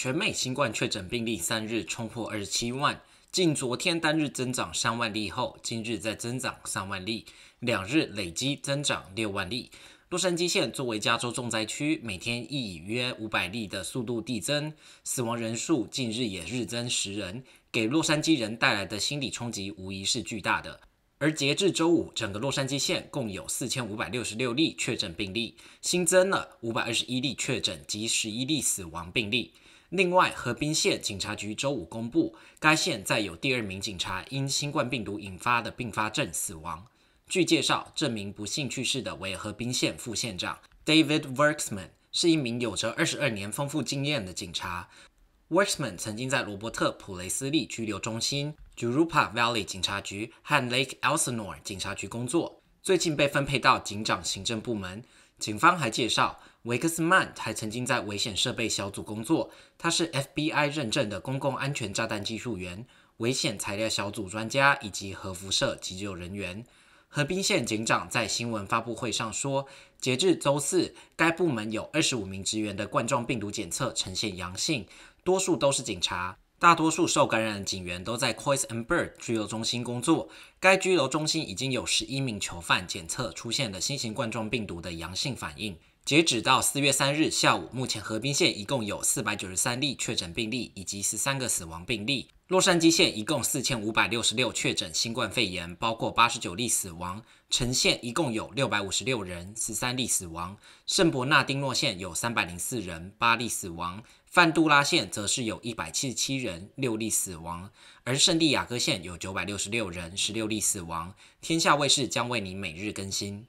全美新冠确诊病例三日冲破二十七万，近昨天单日增长三万例后，今日再增长三万例，两日累积增长六万例。洛杉矶县作为加州重灾区，每天亦以约五百例的速度递增，死亡人数近日也日增十人，给洛杉矶人带来的心理冲击无疑是巨大的。而截至周五，整个洛杉矶县共有四千五百六十六例确诊病例，新增了五百二十一例确诊及十一例死亡病例。另外，河滨县警察局周五公布，该县再有第二名警察因新冠病毒引发的并发症死亡。据介绍，这名不幸去世的为河滨县副县长 David Worksman 是一名有着二十二年丰富经验的警察。w 威 m a n 曾经在罗伯特·普雷斯利拘留中心、j u r u p a Valley 警察局和 Lake Elsinore 警察局工作，最近被分配到警长行政部门。警方还介绍，维克斯曼还曾经在危险设备小组工作，他是 FBI 认证的公共安全炸弹技术员、危险材料小组专家以及核辐射急救人员。河滨县警长在新闻发布会上说，截至周四，该部门有二十五名职员的冠状病毒检测呈现阳性，多数都是警察。大多数受感染的警员都在 c o y s and Bird 拘留中心工作。该拘留中心已经有十一名囚犯检测出现了新型冠状病毒的阳性反应。截止到四月三日下午，目前河滨县一共有四百九十三例确诊病例以及十三个死亡病例。洛杉矶县一共四千五百六十六确诊新冠肺炎，包括八十九例死亡。成县一共有六百五十六人，十三例死亡。圣伯纳丁诺县有三百零四人，八例死亡。范杜拉县则是有一百七十七人，六例死亡。而圣地亚哥县有九百六十六人，十六例死亡。天下卫视将为您每日更新。